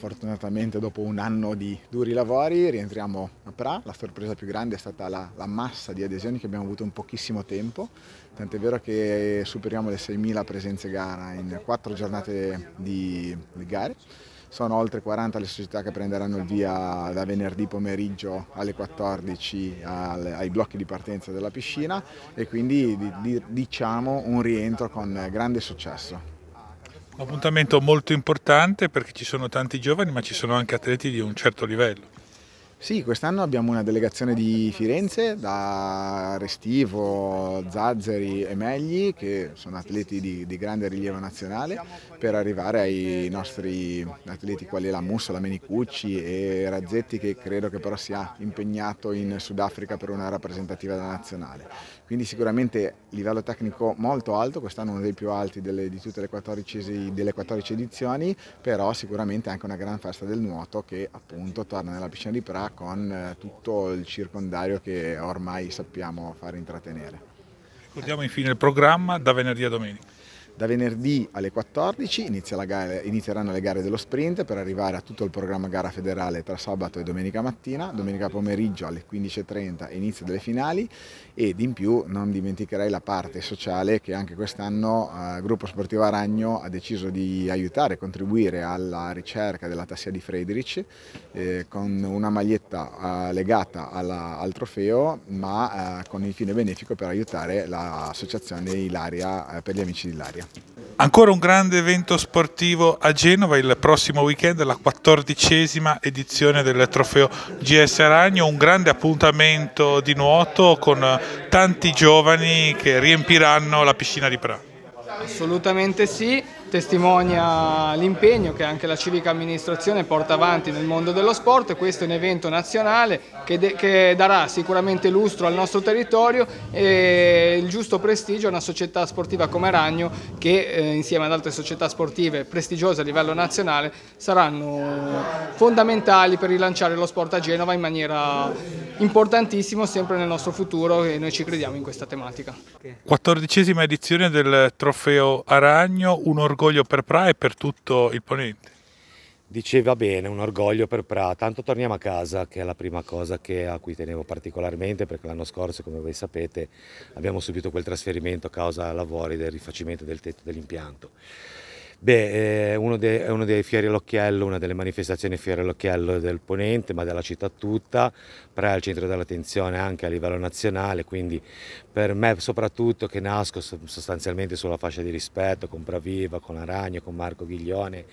Fortunatamente dopo un anno di duri lavori rientriamo a Pra. La sorpresa più grande è stata la, la massa di adesioni che abbiamo avuto in pochissimo tempo, tant'è vero che superiamo le 6.000 presenze gara in quattro giornate di, di gare. Sono oltre 40 le società che prenderanno il via da venerdì pomeriggio alle 14 al, ai blocchi di partenza della piscina e quindi di, di, diciamo un rientro con grande successo. Un appuntamento molto importante perché ci sono tanti giovani ma ci sono anche atleti di un certo livello. Sì, quest'anno abbiamo una delegazione di Firenze da Restivo, Zazzeri e Megli che sono atleti di, di, grande rilievo nazionale per arrivare ai nostri atleti quali la Mussola, Menicucci e Razzetti che credo che però sia impegnato in Sudafrica per una rappresentativa della nazionale. Quindi sicuramente livello tecnico molto alto, quest'anno uno dei più alti delle, di tutte le 14, delle 14 edizioni, però sicuramente anche una gran festa del nuoto che appunto torna nella piscina di Praga con eh, tutto il circondario che ormai sappiamo far intrattenere. Ricordiamo infine il programma da venerdì a domenica. Da venerdì alle 14 inizia gare, inizieranno le gare dello sprint per arrivare a tutto il programma gara federale tra sabato e domenica mattina. Domenica pomeriggio alle 15.30 inizio delle finali ed in più non dimenticherai la parte sociale che anche quest'anno eh, Gruppo Sportivo Aragno ha deciso di aiutare e contribuire alla ricerca della tassia di Friedrich eh, con una maglietta eh, legata alla, al trofeo ma eh, con il fine benefico per aiutare l'associazione Ilaria eh, per gli amici di Ilaria. Ancora un grande evento sportivo a Genova, il prossimo weekend la quattordicesima edizione del trofeo GS Ragno, un grande appuntamento di nuoto con tanti giovani che riempiranno la piscina di Pra. Assolutamente sì, testimonia l'impegno che anche la civica amministrazione porta avanti nel mondo dello sport. Questo è un evento nazionale che, che darà sicuramente lustro al nostro territorio e il giusto prestigio a una società sportiva come Ragno che eh, insieme ad altre società sportive prestigiose a livello nazionale saranno fondamentali per rilanciare lo sport a Genova in maniera importantissima sempre nel nostro futuro e noi ci crediamo in questa tematica. Quattordicesima edizione del trofeo Aragno, un orgoglio orgoglio per Pra e per tutto il Ponente? Diceva bene, un orgoglio per Pra, tanto torniamo a casa che è la prima cosa che, a cui tenevo particolarmente perché l'anno scorso come voi sapete abbiamo subito quel trasferimento a causa lavori del rifacimento del tetto dell'impianto. Beh, è eh, uno, de, è uno, dei fieri all'occhiello, una delle manifestazioni fieri all'occhiello del Ponente, ma della città tutta, però è al centro dell'attenzione anche a livello nazionale, quindi per me soprattutto che nasco sostanzialmente sulla fascia di rispetto, con Braviva, con Aragno, con Marco Ghiglione,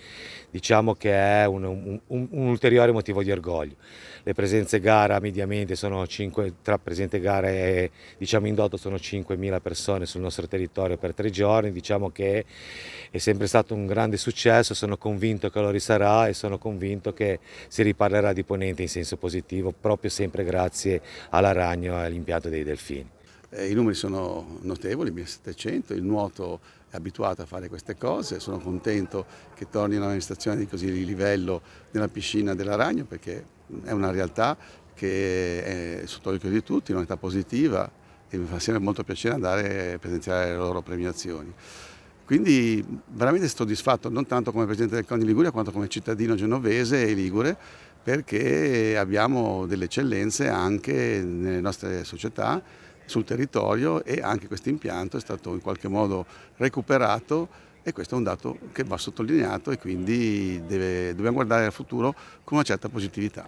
diciamo che è un, un, un, un ulteriore motivo di orgoglio. Le presenze gara mediamente sono 5, tra presente gara e diciamo indotto sono 5.000 persone sul nostro territorio per tre giorni, diciamo che è sempre stato un un grande successo, sono convinto che lo risarà e sono convinto che si riparlerà di Ponente in senso positivo, proprio sempre grazie all'Aragno e all'impianto dei Delfini. Eh, I numeri sono notevoli, 1700, il nuoto è abituato a fare queste cose, sono contento che torni in una stazione di così livello nella piscina dell'Aragno perché è una realtà che è sotto l'occhio di tutti, una realtà positiva e mi fa sempre molto piacere andare a presenziare le loro premiazioni. Quindi veramente soddisfatto non tanto come Presidente del Coni Liguria quanto come cittadino genovese e ligure perché abbiamo delle eccellenze anche nelle nostre società sul territorio e anche questo impianto è stato in qualche modo recuperato e questo è un dato che va sottolineato e quindi deve, dobbiamo guardare al futuro con una certa positività.